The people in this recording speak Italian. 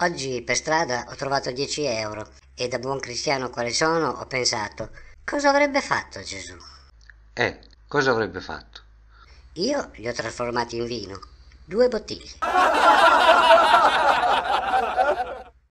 Oggi per strada ho trovato 10 euro e da buon cristiano quale sono ho pensato, cosa avrebbe fatto Gesù? Eh, cosa avrebbe fatto? Io li ho trasformati in vino, due bottiglie.